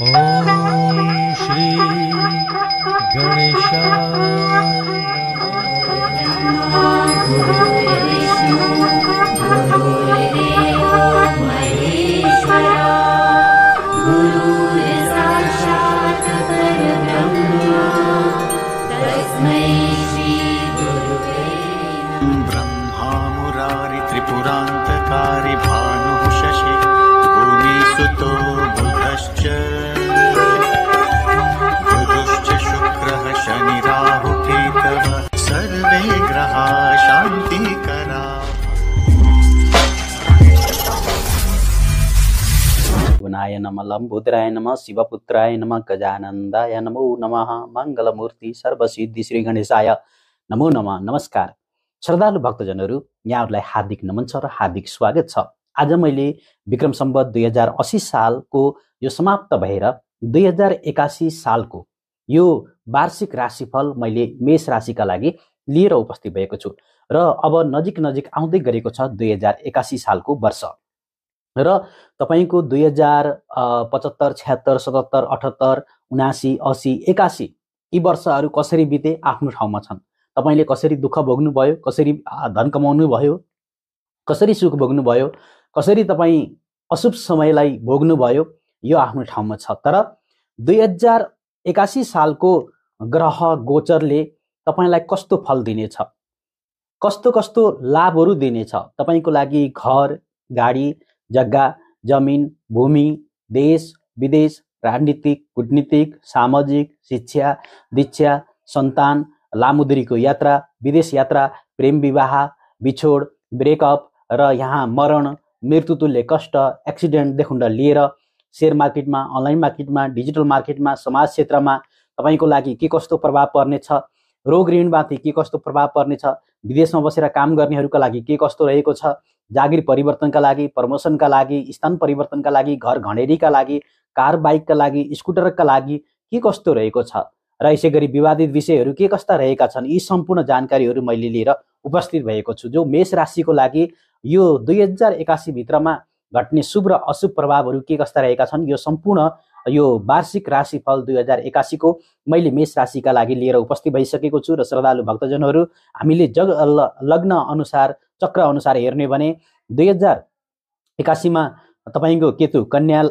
श्री गणेश नम लम्बुद्राय नम शिवपुत्राय नम गजानन्दाय नमो नमः मङ्गलमूर्ति सर्वसिद्धि श्री गणेशाय नमो नम नमस्कार श्रद्धालु भक्तजनहरू यहाँहरूलाई हार्दिक नमन छ र हार्दिक स्वागत छ आज मैले विक्रम सम्बत दुई हजार असी सालको यो समाप्त भएर दुई हजार एकासी सालको यो वार्षिक राशिफल मैले मेष राशिका लागि लिएर उपस्थित भएको छु र अब नजिक नजिक आउँदै गरेको छ दुई हजार एकासी सालको वर्ष र तपाईँको दुई हजार पचहत्तर छ्यात्तर सतहत्तर अठहत्तर उनासी असी एकासी यी वर्षहरू कसरी बिते आफ्नो ठाउँमा छन् तपाईँले कसरी दुःख भोग्नुभयो कसरी धन कमाउनु भयो कसरी सुख भोग्नुभयो कसरी तपाईँ अशुभ समयलाई भोग्नुभयो यो आफ्नो ठाउँमा छ तर दुई हजार एकासी सालको ग्रह गोचरले तपाईँलाई कस्तो फल दिनेछ कस्तो कस्तो लाभहरू दिनेछ तपाईँको लागि घर गाडी जग्गा जमिन भूमि देश विदेश राजनीतिक कुटनीतिक सामाजिक शिक्षा दीक्षा सन्तान लामुद्रीको यात्रा विदेश यात्रा प्रेम विवाह बिछोड ब्रेकअप र यहाँ मरण मृत्युतुल्य कष्ट एक्सिडेन्ट देखुन्ड लिएर सेयर मार्केटमा अनलाइन मार्केटमा डिजिटल मार्केटमा समाज क्षेत्रमा तपाईँको लागि के कस्तो प्रभाव पर्नेछ रोग ऋणमाथि के कस्तो प्रभाव पर्नेछ विदेशमा बसेर काम गर्नेहरूका लागि के कस्तो रहेको छ जागिर परिवर्तनका लागि प्रमोसनका लागि स्थान परिवर्तनका लागि घर घडेरीका लागि कार बाइकका लागि स्कुटरका लागि के कस्तो रहेको छ र यसै गरी विवादित विषयहरू के कस्ता रहेका छन् यी सम्पूर्ण जानकारीहरू मैले लिएर उपस्थित भएको छु जो मेष राशिको लागि यो दुई हजार एकासी भित्रमा घट्ने शुभ र अशुभ प्रभावहरू के कस्ता रहेका छन् यो सम्पूर्ण यो वार्षिक राशिफल दुई हजार एकासीको मैले मेष राशिका लागि लिएर उपस्थित भइसकेको छु र श्रद्धालु भक्तजनहरू हामीले जग लग्न अनुसार चक्र अनुसार हेर्ने भने दुई हजार एकासीमा तपाईँको केतु कन्या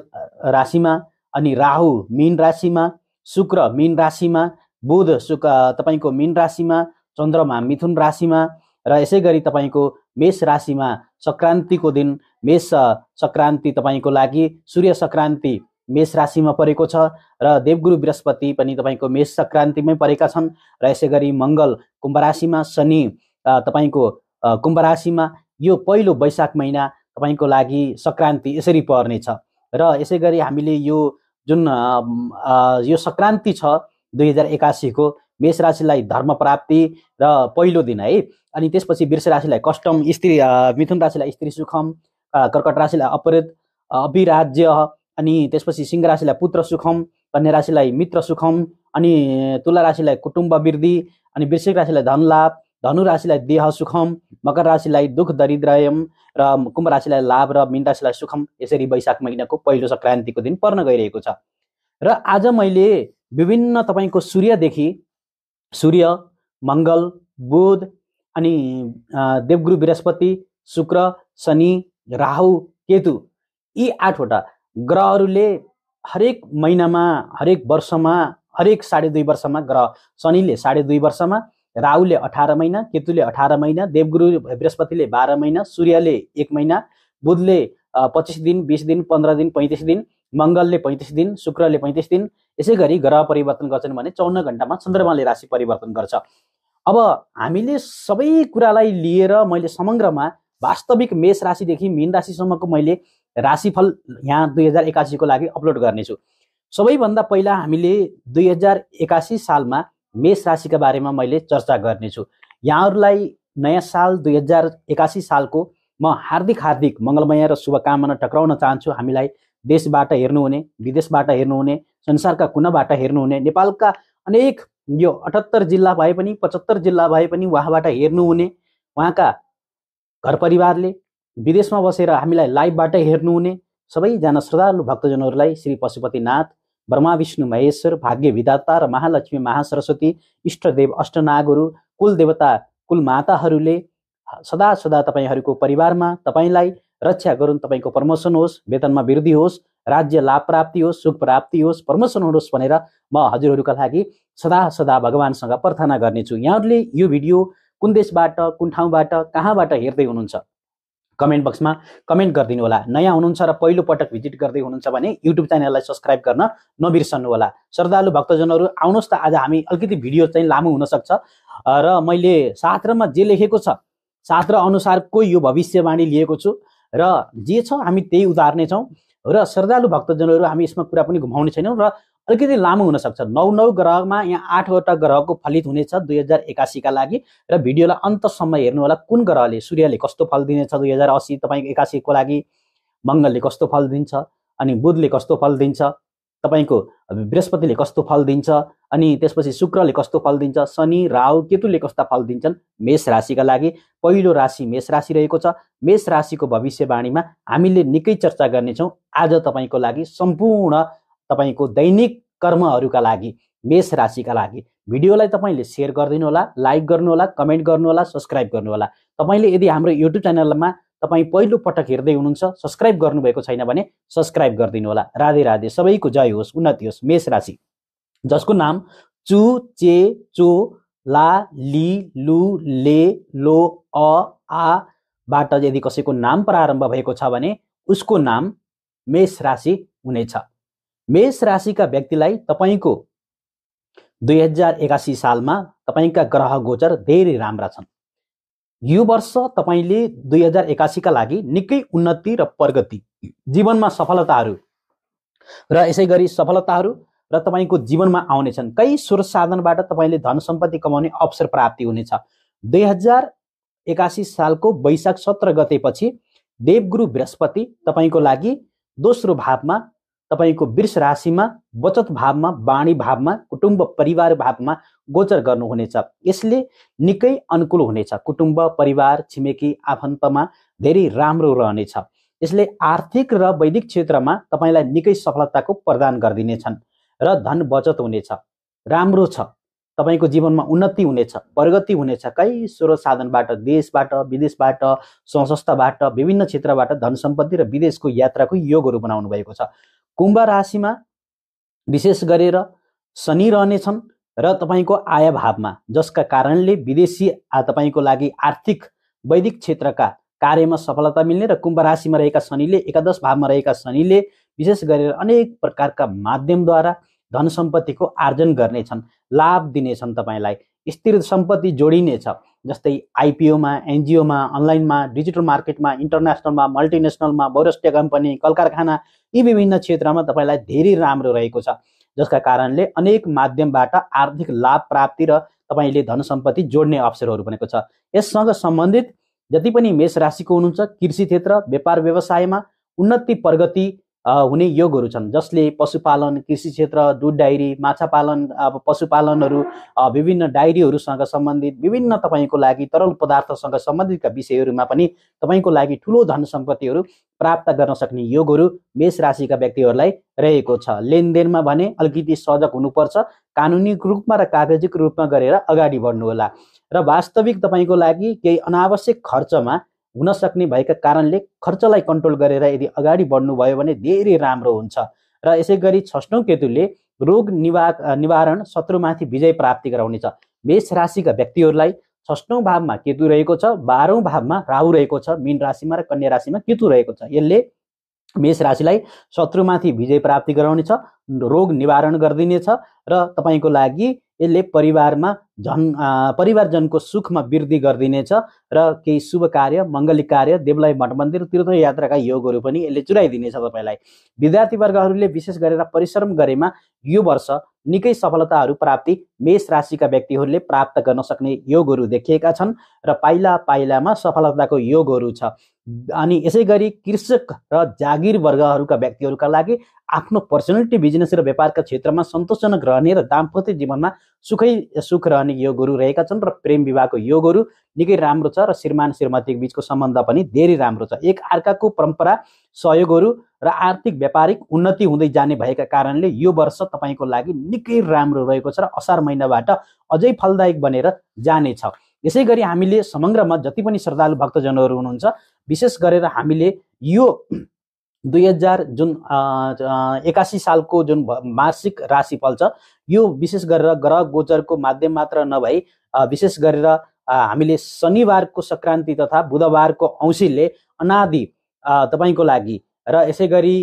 राशिमा अनि राहु मीन राशिमा शुक्र मीन राशिमा बुध शुक तपाईँको मीन राशिमा चन्द्रमा मिथुन राशिमा र यसै गरी तपाईँको मेष राशिमा सङ्क्रान्तिको दिन मेष सङ्क्रान्ति तपाईँको लागि सूर्य सङ्क्रान्ति मेष राशिमा परेको छ र देवगुरु बृहस्पति पनि तपाईँको मेष सङ्क्रान्तिमै परेका छन् र यसै गरी मङ्गल कुम्भ राशिमा शनि तपाईँको कुम्भ राशिमा यो पहिलो वैशाख महिना तपाईँको लागि सङ्क्रान्ति यसरी पर्नेछ र यसै गरी हामीले यो जुन यो सङ्क्रान्ति छ दुई हजार एकासीको मेष राशिलाई धर्म प्राप्ति र पहिलो दिन है अनि त्यसपछि वृष राशिलाई कष्टम स्त्री मिथुन राशिलाई स्त्री सुखम कर्कट राशिलाई अपरित अभिराज्य अनि त्यसपछि सिंह राशिलाई पुत्र सुखम कन्या राशिलाई मित्र सुखम अनि तुला राशिलाई कुटुम्ब वृद्धि अनि वृश्चिक राशिलाई धनलाभ धनु राशिलाई देह सुखम मकर राशिलाई दुःख दरिद्रयम र कुम्भ राशिलाई लाभ र मिन राशिलाई सुखम यसरी वैशाख महिनाको पहिलो सङ्क्रान्तिको दिन पर्न गइरहेको छ र आज मैले विभिन्न तपाईँको सूर्यदेखि सूर्य मङ्गल बुध अनि देवगुरु बृहस्पति शुक्र शनि राहु केतु यी आठवटा ग्रहहरूले हरेक महिनामा हरेक वर्षमा हरेक साढे दुई वर्षमा ग्रह शनिले साढे दुई वर्षमा राहुले अठार महिना केतुले अठार महिना देवगुरु बृहस्पतिले बाह्र महिना सूर्यले एक महिना बुधले पच्चिस दिन बिस दिन पन्ध्र दिन पैँतिस दिन मङ्गलले पैँतिस दिन शुक्रले पैँतिस दिन यसै गरी ग्रह परिवर्तन गर्छन् भने चौन्न घन्टामा चन्द्रमाले राशि परिवर्तन गर्छ अब हामीले सबै कुरालाई लिएर मैले समग्रमा वास्तविक मेष राशिदेखि मीन राशिसम्मको मैले राशिफल यहाँ दुई हजार एकासीको लागि अपलोड गर्नेछु सबैभन्दा पहिला हामीले दुई हजार एकासी सालमा मेष राशिका बारेमा मैले चर्चा गर्नेछु यहाँहरूलाई नयाँ साल दुई हजार एकासी सालको म हार्दिक हार्दिक मङ्गलमय र शुभकामना टक्राउन चाहन्छु हामीलाई देशबाट हेर्नुहुने विदेशबाट हेर्नुहुने संसारका कुनाबाट हेर्नुहुने नेपालका अनेक यो अठहत्तर जिल्ला भए पनि पचहत्तर जिल्ला भए पनि उहाँबाट हेर्नुहुने उहाँका घर परिवारले विदेशमा बसेर हामीलाई लाइभबाट हेर्नुहुने सबैजना श्रद्धालु भक्तजनहरूलाई श्री पशुपतिनाथ ब्रह्मा विष्णु महेश्वर भाग्य विधाता र महालक्ष्मी महासरस्वती इष्टदेव कुल देवता कुल कुलमाताहरूले सदा सदा तपाईँहरूको परिवारमा तपाईँलाई रक्षा गरून् तपाईँको प्रमोसन होस् वेतनमा वृद्धि होस् राज्य लाभ प्राप्ति होस् सुख प्राप्ति होस् प्रमोसन होस् भनेर म हजुरहरूका लागि सदा सदा भगवान्सँग प्रार्थना गर्नेछु यहाँहरूले यो भिडियो कुन देशबाट कुन ठाउँबाट कहाँबाट हेर्दै हुनुहुन्छ कमेन्ट बक्समा कमेन्ट गरिदिनु होला नयाँ हुनुहुन्छ र पहिलोपटक भिजिट गर्दै हुनुहुन्छ भने युट्युब च्यानललाई सब्सक्राइब गर्न नबिर्सनु होला श्रद्धालु भक्तजनहरू आउनुहोस् त आज हामी अलिकति भिडियो चाहिँ लामो हुनसक्छ र मैले शास्त्रमा जे लेखेको छ शास्त्र अनुसारको यो भविष्यवाणी लिएको छु र जे छ हामी त्यही उतार्नेछौँ र श्रद्धालु भक्तजनहरू हामी यसमा कुरा पनि घुमाउने छैनौँ र अलिकति लामो हुनसक्छ नौ नौ ग्रहमा यहाँ आठवटा ग्रहको फलित हुनेछ दुई हजार एकासीका लागि र भिडियोलाई अन्तसम्म हेर्नु होला कुन ग्रहले सूर्यले कस्तो फल दिनेछ दुई हजार असी तपाईँको एकासीको लागि मङ्गलले कस्तो फल दिन्छ अनि बुधले कस्तो फल दिन्छ तपाईँको बृहस्पतिले कस्तो फल दिन्छ अनि त्यसपछि शुक्रले कस्तो फल दिन्छ शनि राहु केतुले कस्ता फल दिन्छन् मेष राशिका लागि पहिलो राशि मेष राशि रहेको छ मेष राशिको भविष्यवाणीमा हामीले निकै चर्चा गर्नेछौँ आज तपाईँको लागि सम्पूर्ण तपाईँको दैनिक कर्महरूका लागि मेष राशिका लागि भिडियोलाई तपाईँले सेयर गरिदिनु होला लाइक गर्नुहोला कमेन्ट गर्नुहोला सब्सक्राइब गर्नुहोला तपाईँले यदि हाम्रो युट्युब च्यानलमा तपाईँ पटक हेर्दै हुनुहुन्छ सब्सक्राइब गर्नुभएको छैन भने सब्सक्राइब गरिदिनु होला राधे राधे सबैको जय होस् उन्नति होस् मेष राशि जसको नाम चु चे चो ला लि लु ले लो अ आ बाट यदि कसैको नाम प्रारम्भ भएको छ भने उसको नाम मेष राशि हुनेछ मेष राशिका व्यक्तिलाई तपाईँको दुई हजार एकासी सालमा तपाईँका ग्रह गोचर धेरै राम्रा छन् यो वर्ष तपाईँले दुई हजार एकासीका लागि निकै उन्नति र प्रगति जीवनमा सफलताहरू र यसै गरी सफलताहरू र तपाईँको जीवनमा आउनेछन् कई स्रोत साधनबाट तपाईँले धन सम्पत्ति कमाउने अवसर प्राप्ति हुनेछ दुई हजार एकासी सालको वैशाख सत्र गतेपछि देवगुरु बृहस्पति तपाईँको लागि दोस्रो भावमा तपाईँको वृष राशिमा बचत भावमा वाणी भावमा कुटुम्ब परिवार भावमा गोचर गर्नुहुनेछ यसले निकै अनुकूल हुनेछ कुटुम्ब परिवार छिमेकी आफन्तमा धेरै राम्रो रहनेछ यसले आर्थिक र वैदिक क्षेत्रमा तपाईँलाई निकै सफलताको प्रदान गरिदिनेछन् र धन बचत हुनेछ राम्रो छ तपाईँको जीवनमा उन्नति हुनेछ प्रगति हुनेछ कहीँ स्रोत साधनबाट देशबाट विदेशबाट संस्थाबाट विभिन्न क्षेत्रबाट धन सम्पत्ति र विदेशको यात्राको योगहरू बनाउनु भएको छ कुम्भ राशिमा विशेष गरेर शनि रहनेछन् र तपाईँको आय भावमा जसका कारणले विदेशी तपाईँको लागि आर्थिक वैदिक क्षेत्रका कार्यमा सफलता मिल्ने र कुम्भ राशिमा रहेका शनिले एकादश भावमा रहेका शनिले विशेष गरेर अनेक प्रकारका माध्यमद्वारा धन सम्पत्तिको आर्जन गर्नेछन् लाभ दिनेछन् तपाईँलाई स्थिर सम्पत्ति जोडिनेछ जस्तै आइपिओमा एनजिओमा अनलाइनमा डिजिटल मार्केटमा इन्टरनेसनलमा मल्टिनेसनलमा बहुराष्ट्रिय कम्पनी कल कारखाना यी विभिन्न क्षेत्रमा तपाईँलाई धेरै राम्रो रहेको छ जसका कारणले अनेक माध्यमबाट आर्थिक लाभ प्राप्ति र तपाईँले धन सम्पत्ति जोड्ने अवसरहरू बनेको छ यससँग सम्बन्धित जति पनि मेष राशिको हुनुहुन्छ कृषि क्षेत्र व्यापार व्यवसायमा उन्नति प्रगति हुने योगहरू छन् जसले पशुपालन कृषि क्षेत्र दुध डायरी माछा पालन अब पशुपालनहरू विभिन्न डायरीहरूसँग सम्बन्धित विभिन्न तपाईँको लागि तरल पदार्थसँग सम्बन्धितका विषयहरूमा पनि तपाईँको लागि ठुलो धन सम्पत्तिहरू प्राप्त गर्न सक्ने योगहरू मेष राशिका व्यक्तिहरूलाई रहेको छ लेनदेनमा भने अलिकति सजग हुनुपर्छ कानुनी रूपमा र कागजिक रूपमा गरेर अगाडि बढ्नुहोला र वास्तविक तपाईँको लागि केही अनावश्यक खर्चमा हुन सक्ने भएका कारणले खर्चलाई कन्ट्रोल गरेर यदि अगाडि बढ्नुभयो भने धेरै राम्रो हुन्छ र यसै गरी छष्टौँ केतुले रोग निवा निवारण शत्रुमाथि विजय प्राप्ति गराउनेछ मेष राशिका व्यक्तिहरूलाई छष्टौँ भावमा केतु रहेको छ बाह्रौँ भावमा राहु रहेको छ मीन राशिमा र कन्या राशिमा केतु रहेको छ यसले मेष राशिलाई शत्रुमाथि विजय प्राप्ति गराउनेछ रोग निवारण गरिदिनेछ र तपाईँको लागि यसले परिवारमा झन् परिवारजनको सुखमा वृद्धि गरिदिनेछ र केही शुभ कार्य मङ्गलिक कार्य देवलाई मठ मन्दिर तीर्थयात्राका योगहरू पनि यसले चुराइदिनेछ तपाईँलाई विद्यार्थीवर्गहरूले विशेष गरेर परिश्रम गरेमा यो वर्ष निकै सफलताहरू प्राप्ति मेष राशिका व्यक्तिहरूले प्राप्त गर्न सक्ने योगहरू देखिएका छन् र पाइला पाइलामा सफलताको योगहरू छ अनि यसै गरी कृषक र जागिर वर्गहरूका व्यक्तिहरूका लागि आफ्नो पर्सनालिटी बिजनेस र व्यापारका क्षेत्रमा सन्तोषजनक रहने र दाम्पत्य जीवनमा सुखै सुख रहने योगहरू रहेका छन् र प्रेम विवाहको योगहरू निकै राम्रो छ र श्रीमान श्रीमती बिचको सम्बन्ध पनि धेरै राम्रो छ एक अर्काको परम्परा सहयोगहरू र आर्थिक व्यापारिक उन्नति हुँदै जाने भएका कारणले यो वर्ष तपाईँको लागि निकै राम्रो रहेको छ र असार महिनाबाट अझै फलदायक बनेर जानेछ यसै गरी हामीले समग्रमा जति पनि श्रद्धालु भक्तजनहरू हुनुहुन्छ विशेष गरेर हामीले यो दुई हजार जुन एकासी सालको जुन मासिक राशिफल छ यो विशेष गरेर ग्रह गोचरको माध्यम मात्र नभई विशेष गरेर हामीले शनिबारको सङ्क्रान्ति तथा बुधबारको औँसीले अनादि तपाईँको लागि र यसै गरी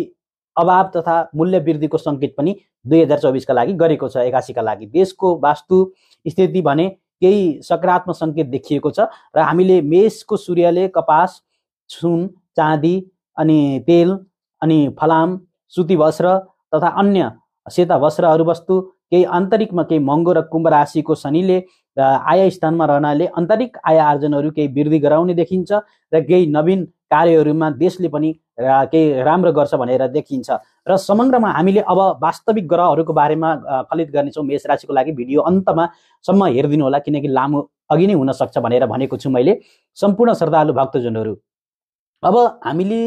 अभाव तथा मूल्य वृद्धिको सङ्केत पनि दुई हजार चौबिसका लागि गरेको छ एकासीका लागि देशको वास्तु स्थिति भने केही सकारात्मक सङ्केत देखिएको छ र हामीले मेषको सूर्यले कपास सुन चाँदी अनि तेल अनि फलाम सुती वस्त्र तथा अन्य सेता वस्त्रहरू वस्तु केही आन्तरिकमा केही महँगो र कुम्भ राशिको शनिले आय स्थानमा रहनाले आन्तरिक आय आर्जनहरू केही वृद्धि गराउने देखिन्छ र केही नवीन कार्यहरूमा देशले पनि र केही राम्रो गर्छ भनेर देखिन्छ र समग्रमा हामीले अब वास्तविक ग्रहहरूको बारेमा फलित गर्नेछौँ मेष राशिको लागि भिडियो अन्तमा सम्म हेरिदिनु होला किनकि लामो अघि नै हुनसक्छ भनेर भनेको छु मैले सम्पूर्ण श्रद्धालु भक्तजनहरू अब हामीले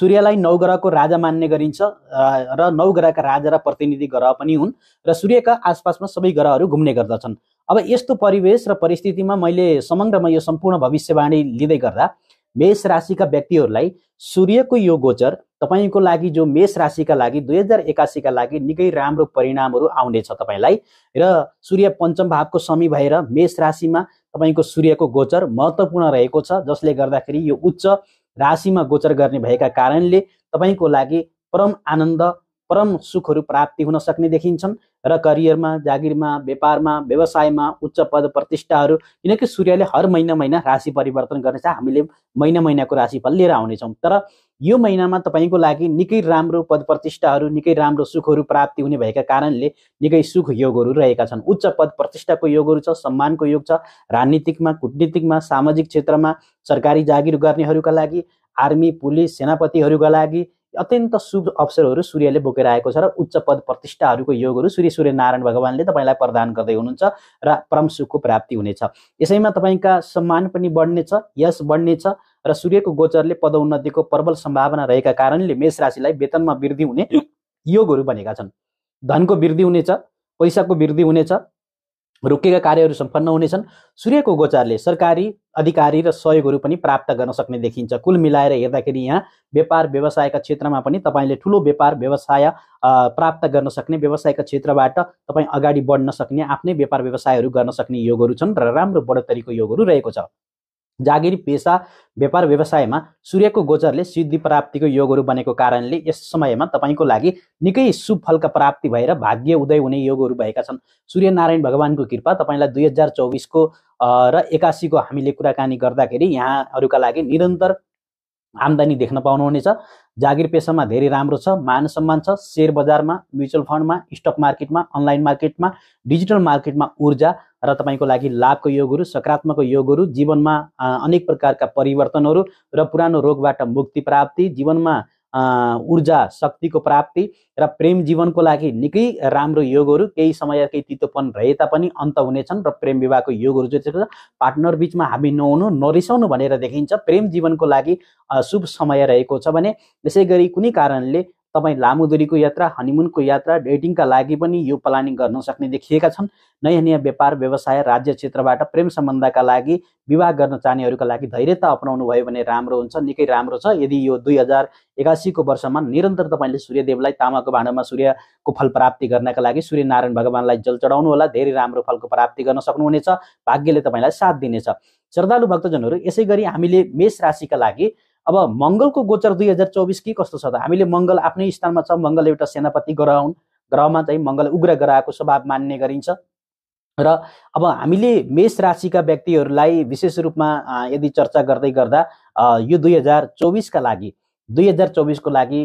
सूर्यलाई नौ ग्रहको राजा मान्ने गरिन्छ र नौ ग्रहका राजा र प्रतिनिधि ग्रह पनि हुन् र सूर्यका आसपासमा सबै ग्रहहरू घुम्ने गर्दछन् अब यस्तो परिवेश र परिस्थितिमा मैले समग्रमा यो सम्पूर्ण भविष्यवाणी लिँदै गर्दा मेष राशिका व्यक्तिहरूलाई सूर्यको यो गोचर तपाईँको लागि जो मेष राशिका लागि दुई हजार एकासीका लागि निकै राम्रो परिणामहरू आउनेछ तपाईँलाई र सूर्य पञ्चम भावको समी भएर मेष राशिमा तपाईँको सूर्यको गोचर महत्त्वपूर्ण रहेको छ जसले गर्दाखेरि यो उच्च राशिमा गोचर गर्ने भएका कारणले तपाईँको लागि परम आनन्द परम सुखहरू प्राप्ति हुन सक्ने देखिन्छन् र करियरमा जागिरमा व्यापारमा व्यवसायमा उच्च पद प्रतिष्ठाहरू किनकि सूर्यले हर महिना महिना राशि परिवर्तन गर्नेछ हामीले महिना महिनाको राशिफल लिएर आउनेछौँ तर यो महिनामा तपाईँको लागि निकै राम्रो पद प्रतिष्ठाहरू निकै राम्रो सुखहरू प्राप्ति हुने भएका कारणले निकै सुख योगहरू रहेका छन् उच्च पद प्रतिष्ठाको योगहरू छ सम्मानको योग छ राजनीतिकमा कुटनीतिकमा सामाजिक क्षेत्रमा सरकारी जागिर गर्नेहरूका लागि आर्मी पुलिस सेनापतिहरूका लागि अत्यन्त शुभ अवसरहरू सूर्यले बोकेर आएको छ र उच्च पद प्रतिष्ठाहरूको योगहरू सूर्य सूर्य नारायण भगवान्ले तपाईँलाई प्रदान गर्दै हुनुहुन्छ र परम सुखको प्राप्ति हुनेछ यसैमा तपाईँका सम्मान पनि बढ्नेछ यश बढ्नेछ र सूर्यको गोचरले पदोन्नतिको प्रबल सम्भावना रहेका कारणले मेष राशिलाई वेतनमा वृद्धि हुने योगहरू बनेका छन् धनको वृद्धि हुनेछ पैसाको वृद्धि हुनेछ रोकिएका कार्यहरू सम्पन्न हुनेछन् सूर्यको गोचारले सरकारी अधिकारी र सहयोगहरू पनि प्राप्त गर्न सक्ने देखिन्छ कुल मिलाएर हेर्दाखेरि यहाँ व्यापार व्यवसायका क्षेत्रमा पनि तपाईँले ठुलो व्यापार व्यवसाय प्राप्त गर्न सक्ने व्यवसायका क्षेत्रबाट तपाईँ अगाडि बढ्न सक्ने आफ्नै व्यापार व्यवसायहरू गर्न सक्ने योगहरू छन् र राम्रो बढोत्तरीको योगहरू रहेको छ जागिर पेसा व्यापार व्यवसायमा सूर्यको गोचरले सिद्धि प्राप्तिको योगहरू बनेको कारणले यस समयमा तपाईँको लागि निकै शुभ फलका प्राप्ति भएर भाग्य उदय हुने योगहरू भएका छन् सूर्यनारायण भगवान्को कृपा तपाईँलाई दुई हजार चौबिसको र एकासीको हामीले कुराकानी गर्दाखेरि यहाँहरूका लागि निरन्तर आम्दानी देख्न पाउनुहुनेछ जागिर पेसामा धेरै राम्रो छ मान सम्मान छ सेयर बजारमा म्युचुअल फन्डमा स्टक मार्केटमा अनलाइन मार्केटमा डिजिटल मार्केटमा ऊर्जा र तपाईँको लागि लाभको योगहरू सकारात्मक योगहरू जीवनमा अनेक प्रकारका परिवर्तनहरू र पुरानो रोगबाट मुक्ति प्राप्ति जीवनमा ऊर्जा शक्तिको प्राप्ति र प्रेम जीवनको लागि निकै राम्रो योगहरू केही समय केही तितोपन रहे तापनि अन्त हुनेछन् र प्रेम विवाहको योगहरू जो छ पार्टनर बिचमा हामी नहुनु नरिसाउनु भनेर देखिन्छ प्रेम जीवनको लागि शुभ समय रहेको छ भने यसै गरी कुनै कारणले तपाईँ लामो दुरीको यात्रा हनिमुनको यात्रा डेटिङका लागि पनि यो प्लानिङ गर्न सक्ने देखिएका छन् नयाँ नयाँ व्यापार व्यवसाय राज्य क्षेत्रबाट प्रेम सम्बन्धका लागि विवाह गर्न चाहनेहरूका लागि धैर्यता अपनाउनु भयो भने राम्रो हुन्छ निकै राम्रो छ यदि यो दुई हजार एकासीको वर्षमा निरन्तर तपाईँले सूर्यदेवलाई तामाको भाँडोमा सूर्यको फल प्राप्ति गर्नका लागि सूर्यनारायण भगवान्लाई जल चढाउनु होला धेरै राम्रो फलको प्राप्ति गर्न सक्नुहुनेछ भाग्यले तपाईँलाई साथ दिनेछ श्रद्धालु भक्तजनहरू यसै गरी हामीले मेष राशिका लागि अब मङ्गलको गोचर दुई हजार चौबिस के कस्तो छ त हामीले मङ्गल आफ्नै स्थानमा छ मङ्गल एउटा सेनापति ग्रह हुन् ग्रहमा चाहिँ मङ्गल उग्र ग्रहको स्वभाव मान्ने गरिन्छ र अब हामीले मेष राशिका व्यक्तिहरूलाई विशेष रूपमा यदि चर्चा गर्दै गर्दा यो दुई हजार चौबिसका लागि दुई हजार चौबिसको लागि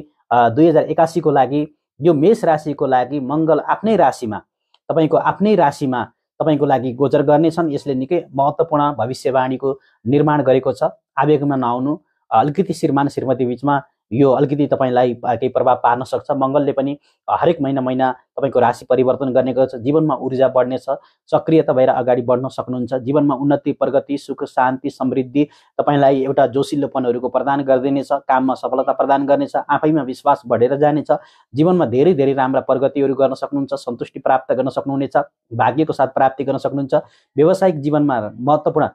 दुई हजार एकासीको लागि यो मेष राशिको लागि मङ्गल आफ्नै राशिमा तपाईँको आफ्नै राशिमा तपाईँको लागि गोचर गर्नेछन् यसले निकै महत्त्वपूर्ण भविष्यवाणीको निर्माण गरेको छ आवेगमा नआउनु अलिकति श्रीमान श्रीमती बिचमा यो अलिकति तपाईँलाई केही प्रभाव पार्न सक्छ मङ्गलले पनि हरेक महिना महिना तपाईँको राशि परिवर्तन गर्ने गर्छ जीवनमा ऊर्जा बढ्नेछ सक्रियता भएर अगाडि बढ्न सक्नुहुन्छ जीवनमा उन्नति प्रगति सुख शान्ति समृद्धि तपाईँलाई एउटा जोसिलोपनहरूको प्रदान गरिदिनेछ काममा सफलता प्रदान गर्नेछ आफैमा विश्वास बढेर जानेछ जीवनमा धेरै धेरै राम्रा प्रगतिहरू गर्न सक्नुहुन्छ सन्तुष्टि प्राप्त गर्न सक्नुहुनेछ भाग्यको साथ प्राप्ति गर्न सक्नुहुन्छ व्यावसायिक जीवनमा महत्त्वपूर्ण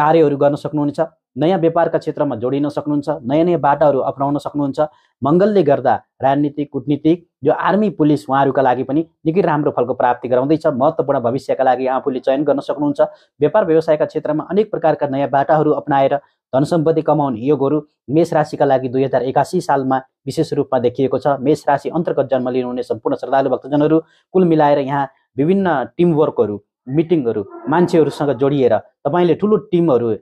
कार्यहरू गर्न सक्नुहुनेछ नयाँ व्यापारका क्षेत्रमा जोडिन सक्नुहुन्छ नयाँ नयाँ बाटाहरू अप्नाउन सक्नुहुन्छ मङ्गलले गर्दा राजनीतिक कुटनीतिक यो आर्मी पुलिस उहाँहरूका लागि पनि निकै राम्रो फलको प्राप्ति गराउँदैछ महत्त्वपूर्ण भविष्यका लागि आफूले चयन गर्न सक्नुहुन्छ व्यापार व्यवसायका क्षेत्रमा अनेक प्रकारका नयाँ बाटाहरू अप्नाएर धन सम्पत्ति कमाउने योगहरू मेष राशिका लागि दुई हजार एकासी सालमा विशेष रूपमा देखिएको छ मेष राशि अन्तर्गत जन्म लिनुहुने सम्पूर्ण श्रद्धालु भक्तजनहरू कुल मिलाएर यहाँ विभिन्न टिमवर्कहरू मिटिङहरू मान्छेहरूसँग जोडिएर तपाईँले ठुलो टिमहरू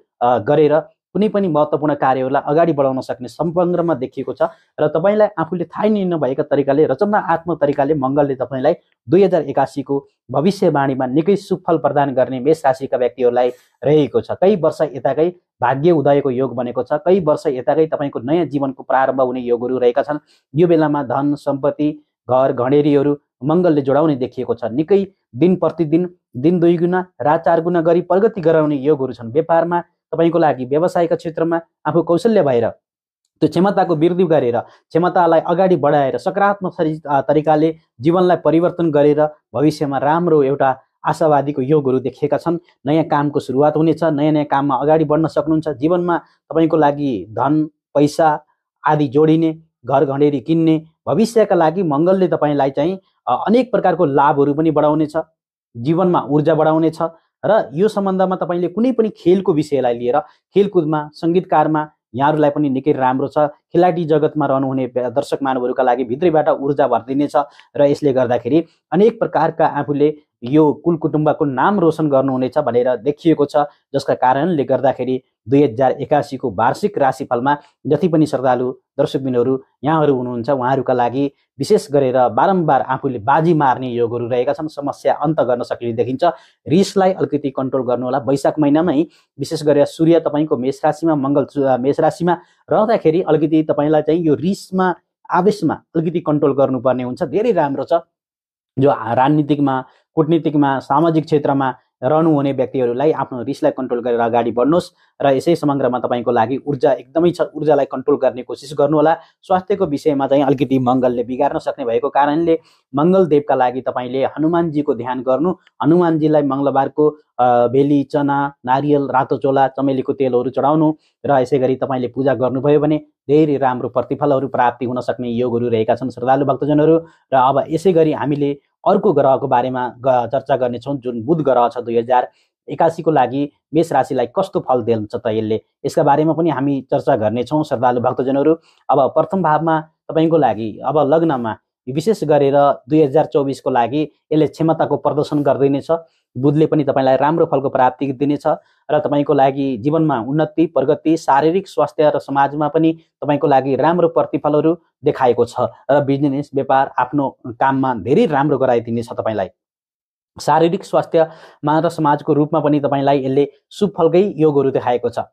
गरेर कुनै पनि महत्त्वपूर्ण कार्यहरूलाई अगाडि बढाउन सक्ने सम्पङ्ग्रमा देखिएको छ र तपाईँलाई आफूले थाहै नै नभएका तरिकाले रचनात्मक तरिकाले मङ्गलले तपाईँलाई दुई हजार एकासीको भविष्यवाणीमा निकै सुफल प्रदान गर्ने मेष राशिका व्यक्तिहरूलाई रहेको छ कई वर्ष यताकै भाग्य उदयको योग बनेको छ कई वर्ष यताकै तपाईँको नयाँ जीवनको प्रारम्भ हुने योगहरू रहेका छन् यो बेलामा धन सम्पत्ति घर घडेरीहरू मङ्गलले जोडाउने देखिएको छ निकै दिन प्रतिदिन दिन दुई गुणा रात चार गुणा गरी प्रगति गराउने योगहरू छन् व्यापारमा तपाईँको लागि व्यवसायका क्षेत्रमा आफू कौशल्य भएर त्यो क्षमताको वृद्धि गरेर क्षमतालाई अगाडि बढाएर सकारात्मक तरिकाले जीवनलाई परिवर्तन गरेर भविष्यमा राम्रो एउटा आशावादीको योगहरू देखिएका छन् नयाँ कामको सुरुवात हुनेछ नयाँ नयाँ काममा अगाडि बढ्न सक्नुहुन्छ जीवनमा तपाईँको लागि धन पैसा आदि जोडिने घर घडेरी किन्ने भविष्यका लागि मङ्गलले तपाईँलाई चाहिँ अनेक प्रकारको लाभहरू पनि बढाउनेछ जीवनमा ऊर्जा बढाउनेछ र यो सम्बन्धमा तपाईँले कुनै पनि खेलको विषयलाई लिएर खेलकुदमा सङ्गीतकारमा यहाँहरूलाई पनि निकै राम्रो छ खेलाडी जगतमा रहनुहुने दर्शक मानवहरूका लागि भित्रैबाट ऊर्जा भरिदिनेछ र यसले गर्दाखेरि अनेक प्रकारका आफूले यो कुल कुटुम्बको नाम रोसन गर्नुहुनेछ भनेर देखिएको छ जसका कारणले गर्दाखेरि दुई हजार एकासीको वार्षिक राशिफलमा जति पनि श्रद्धालु दर्शकबिनहरू यहाँहरू हुनुहुन्छ उहाँहरूका लागि विशेष गरेर बारम्बार आफूले बाजी मार्ने योगहरू रहेका छन् समस्या अन्त गर्न सकिने देखिन्छ रिसलाई अलिकति कन्ट्रोल गर्नु होला वैशाख महिनामै विशेष गरेर सूर्य तपाईँको मेष राशिमा मङ्गल मेष राशिमा रहँदाखेरि अलिकति तपाईँलाई चाहिँ यो रिसमा आवेशमा अलिकति कन्ट्रोल गर्नुपर्ने हुन्छ धेरै राम्रो छ जो राजनीतिकमा कुटनीतिकमा सामाजिक क्षेत्रमा रहनुहुने व्यक्तिहरूलाई आफ्नो रिसलाई कन्ट्रोल गरेर अगाडि बढ्नुहोस् र यसै समग्रमा तपाईँको लागि ऊर्जा एकदमै छ ऊर्जालाई कन्ट्रोल गर्ने कोसिस गर्नुहोला स्वास्थ्यको विषयमा चाहिँ अलिकति मङ्गलले बिगार्न सक्ने भएको कारणले मङ्गलदेवका लागि तपाईँले हनुमानजीको ध्यान गर्नु हनुमानजीलाई मङ्गलबारको भेली चना नारियल रातो चोला चमेलीको तेलहरू चढाउनु र यसै गरी तपाईँले पूजा गर्नुभयो भने धेरै राम्रो प्रतिफलहरू प्राप्ति हुन सक्ने योगहरू रहेका छन् श्रद्धालु भक्तजनहरू र अब यसै गरी हामीले अर्को ग्रहको बारेमा चर्चा गर्नेछौँ जुन बुध ग्रह छ दुई हजार एकासीको लागि मेष राशिलाई कस्तो फल दिन्छ त यसले यसका बारेमा पनि हामी चर्चा गर्नेछौँ श्रद्धालु भक्तजनहरू अब प्रथम भावमा तपाईँको लागि अब लग्नमा विशेष गरेर दुई हजार चौबिसको लागि यसले क्षमताको प्रदर्शन गरिदिनेछ बुधले पनि तपाईँलाई राम्रो फलको प्राप्ति दिनेछ र तपाईँको लागि जीवनमा उन्नति प्रगति शारीरिक स्वास्थ्य र समाजमा पनि तपाईँको लागि राम्रो प्रतिफलहरू देखाएको छ र बिजनेस व्यापार आफ्नो काममा धेरै राम्रो गराइदिनेछ तपाईँलाई शारीरिक स्वास्थ्यमा र समाजको रूपमा पनि तपाईँलाई यसले सुफलकै योगहरू देखाएको छ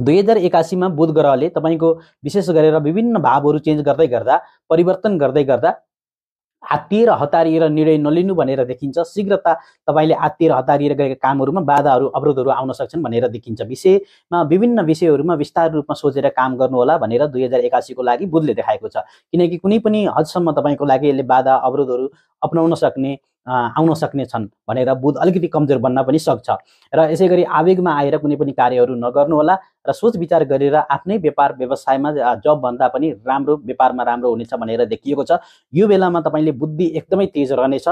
दुई हजार एकासीमा बुध ग्रहले तपाईँको विशेष गरेर विभिन्न भावहरू चेन्ज गर्दै गर्दा परिवर्तन गर्दै गर्दा आत्तिएर हतारिएर निर्णय नलिनु भनेर देखिन्छ शीघ्रता तपाईँले आत्तिएर हतारिएर गरेका कामहरूमा बाधाहरू अवरोधहरू आउन सक्छन् भनेर देखिन्छ विषयमा विभिन्न विषयहरूमा विस्तार रूपमा सोचेर काम गर्नुहोला भनेर दुई हजार एकासीको लागि बुधले देखाएको छ किनकि कुनै पनि हदसम्म तपाईँको लागि यसले बाधा अवरोधहरू अप्नाउन सक्ने आउन सक्ने छन् भनेर बुध अलिकति कमजोर बन्न पनि सक्छ र यसै गरी आवेगमा आएर कुनै पनि कार्यहरू नगर्नुहोला र सोच विचार गरेर आफ्नै व्यापार व्यवसायमा जब भन्दा पनि राम्रो व्यापारमा राम्रो हुनेछ भनेर देखिएको छ यो बेलामा तपाईँले बुद्धि एकदमै तेज रहनेछ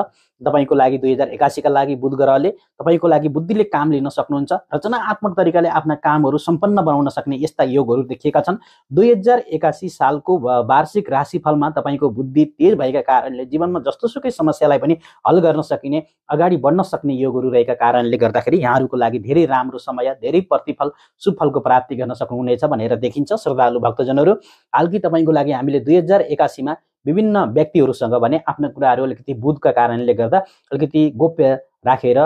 तपाईँको लागि दुई हजार एकासीका लागि बुध ग्रहले तपाईँको लागि बुद्धिले काम लिन सक्नुहुन्छ रचनात्मक तरिकाले आफ्ना कामहरू सम्पन्न बनाउन सक्ने यस्ता योगहरू देखिएका छन् दुई हजार एकासी सालको वार्षिक राशिफलमा तपाईँको बुद्धि तेज भएका कारणले जीवनमा जस्तोसुकै समस्यालाई पनि हल गर्न सकिने अगाडि बढ्न सक्ने योगहरू रहेका कारणले गर्दाखेरि यहाँहरूको लागि धेरै राम्रो समय धेरै प्रतिफल सुफलको प्राप्त प्राप्ति गर्न सक्नुहुनेछ भनेर देखिन्छ श्रद्धालु भक्तजनहरू हालकी तपाईँको लागि हामीले दुई हजार एकासीमा विभिन्न व्यक्तिहरूसँग भने आफ्ना कुराहरू अलिकति बुधका कारणले गर्दा अलिकति गोप्य राखेर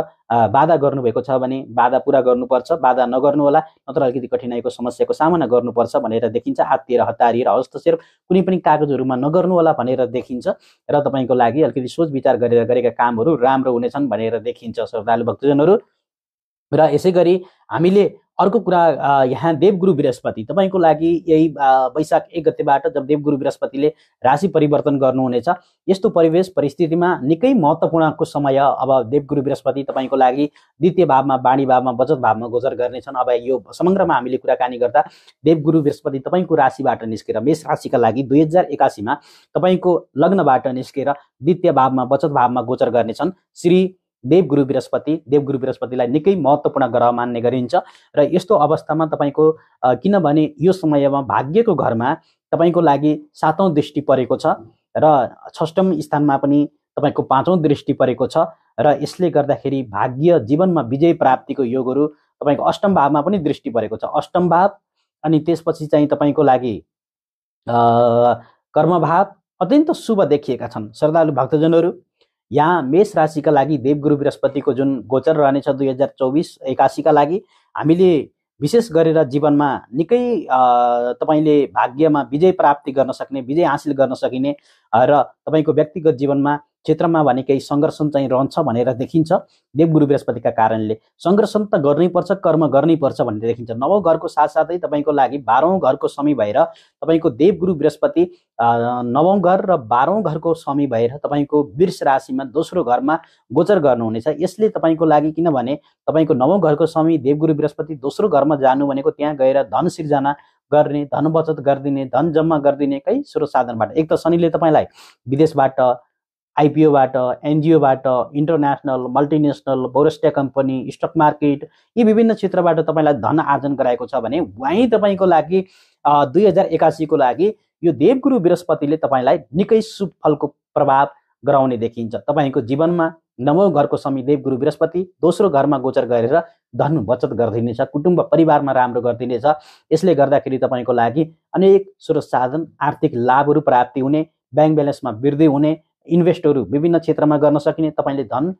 बाधा गर्नुभएको छ भने बाधा पुरा गर्नुपर्छ बाधा नगर्नुहोला नत्र अलिकति कठिनाइको समस्याको सामना गर्नुपर्छ भनेर देखिन्छ आत्तिएर हतारिएर हस्तक्षेप कुनै पनि कागजहरूमा होला भनेर देखिन्छ र तपाईँको लागि अलिकति सोच विचार गरेर गरेका कामहरू राम्रो हुनेछन् भनेर देखिन्छ श्रद्धालु भक्तजनहरू र यसै गरी हामीले अर्को कुरा यहाँ देवगुरु बृहस्पति तपाईँको लागि यही वैशाख एक गतेबाट जब देवगुरु बृहस्पतिले राशि परिवर्तन गर्नुहुनेछ यस्तो परिवेश परिस्थितिमा निकै महत्त्वपूर्णको समय अब देवगुरु बृहस्पति तपाईँको लागि द्वितीय भावमा वाणी भावमा बचत भावमा गोचर गर्नेछन् अब यो समग्रमा हामीले कुराकानी गर्दा देवगुरु बृहस्पति तपाईँको राशिबाट निस्केर मेष राशिका लागि दुई हजार एकासीमा तपाईँको लग्नबाट निस्केर द्वितीय भावमा बचत भावमा गोचर गर्नेछन् श्री देवगुरु बृहस्पति देवगुरु बृहस्पतिलाई निकै महत्त्वपूर्ण ग्रह मान्ने गरिन्छ र यस्तो अवस्थामा तपाईँको किनभने यो समयमा भाग्यको घरमा तपाईँको लागि सातौँ दृष्टि परेको छ र छष्टम स्थानमा पनि तपाईँको पाँचौँ दृष्टि परेको छ र यसले गर्दाखेरि भाग्य जीवनमा विजय प्राप्तिको योगहरू तपाईँको अष्टम भावमा पनि दृष्टि परेको छ अष्टम भाव अनि त्यसपछि चाहिँ तपाईँको लागि कर्मभाव अत्यन्त शुभ देखिएका छन् श्रद्धालु भक्तजनहरू यहाँ मेष राशिका लागि देवगुरु बृहस्पतिको जुन गोचर रहनेछ दुई हजार चौबिस एकासीका लागि हामीले विशेष गरेर जीवनमा निकै तपाईँले भाग्यमा विजय प्राप्ति गर्न सक्ने विजय हासिल गर्न सकिने र तपाईँको व्यक्तिगत जीवनमा क्षेत्रमा भने केही सङ्घर्षण चाहिँ रहन्छ भनेर देखिन्छ देवगुरु बृहस्पतिका कारणले सङ्घर्षण त गर्नैपर्छ कर्म गर्नैपर्छ भनेर देखिन्छ नवौँ घरको साथसाथै तपाईँको लागि बाह्रौँ घरको समय भएर तपाईँको देवगुरु बृहस्पति नवौँ घर र बाह्रौँ घरको समय भएर तपाईँको वृष राशिमा दोस्रो घरमा गोचर गर्नुहुनेछ यसले तपाईँको लागि किनभने तपाईँको नवौँ घरको समय देवगुरु बृहस्पति दोस्रो घरमा जानु भनेको त्यहाँ गएर धन सिर्जना गर्ने धन बचत गरिदिने धन जम्मा गरिदिने कै स्रोत साधनबाट एक त शनिले तपाईँलाई विदेशबाट आइपिओबाट एनजिओबाट इन्टरनेसनल मल्टिनेसनल बोरोस्टिया कम्पनी स्टक मार्केट यी विभिन्न क्षेत्रबाट तपाईँलाई धन आर्जन गराएको छ भने वहीँ तपाईँको लागि दुई हजार एकासीको लागि यो देवगुरु बृहस्पतिले तपाईँलाई निकै शुभ प्रभाव गराउने देखिन्छ तपाईँको जीवनमा नवौँ घरको समय देवगुरु बृहस्पति दोस्रो घरमा गोचर गरेर धन बचत गरिदिनेछ कुटुम्ब परिवारमा राम्रो गरिदिनेछ यसले गर्दाखेरि तपाईँको लागि अनेक स्रोत साधन आर्थिक लाभहरू प्राप्ति हुने ब्याङ्क ब्यालेन्समा वृद्धि हुने इन्भेस्टहरू विभिन्न क्षेत्रमा गर्न सकिने तपाईँले धन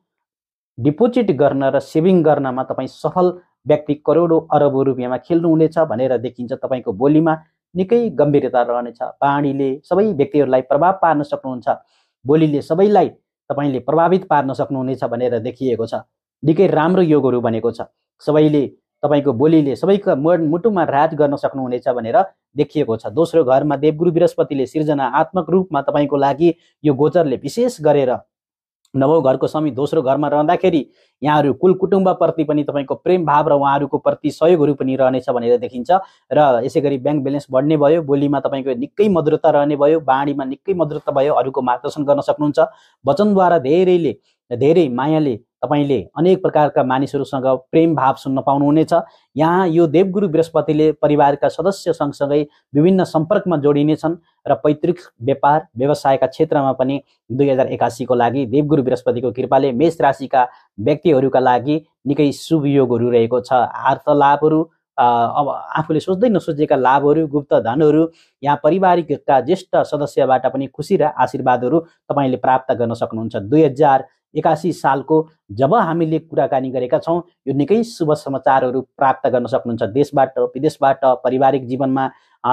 डिपोजिट गर्न र सेभिङ गर्नमा तपाईँ सफल व्यक्ति करोडौँ अरबौँ रुपियाँमा खेल्नुहुनेछ भनेर देखिन्छ तपाईँको बोलीमा निकै गम्भीरता रहनेछ बाणीले सबै व्यक्तिहरूलाई प्रभाव पार्न सक्नुहुन्छ बोलीले सबैलाई तपाईँले प्रभावित पार्न सक्नुहुनेछ भनेर देखिएको छ निकै राम्रो योगहरू भनेको छ सबैले तपाईँको बोलीले सबैको मुटुमा राज गर्न सक्नुहुनेछ भनेर देखिएको छ दोस्रो घरमा देवगुरु बृहस्पतिले आत्मक रूपमा तपाईँको लागि यो गोचरले विशेष गरेर नवौ घरको समी दोस्रो घरमा रहँदाखेरि यहाँहरू कुल कुटुम्बप्रति पनि तपाईँको प्रेम भाव र उहाँहरूको प्रति सहयोगहरू पनि रहनेछ भनेर देखिन्छ र यसै गरी ब्याङ्क ब्यालेन्स बढ्ने भयो बोलीमा तपाईँको निकै मधुरता रहने भयो बाणीमा निकै मधुरता भयो अरूको मार्गदर्शन गर्न सक्नुहुन्छ वचनद्वारा धेरैले धेरै मायाले तपाईँले अनेक प्रकारका मानिसहरूसँग प्रेम भाव सुन्न पाउनुहुनेछ यहाँ यो देवगुरु बृहस्पतिले परिवारका सदस्य सँगसँगै विभिन्न सम्पर्कमा जोडिनेछन् र पैतृक व्यापार व्यवसायका क्षेत्रमा पनि दुई हजार एकासीको लागि देवगुरु बृहस्पतिको कृपाले मेष राशिका व्यक्तिहरूका लागि निकै शुभ शुभयोगहरू रहेको छ आर्थ लाभहरू अब आफूले सोच्दै नसोचेका लाभहरू गुप्त धनहरू यहाँ पारिवारिकका ज्येष्ठ सदस्यबाट पनि खुसी र आशीर्वादहरू तपाईँले प्राप्त गर्न सक्नुहुन्छ दुई हजार एकासी सालको जब हामीले कुराकानी गरेका छौँ यो निकै शुभ समाचारहरू प्राप्त गर्न सक्नुहुन्छ देशबाट विदेशबाट पारिवारिक जीवनमा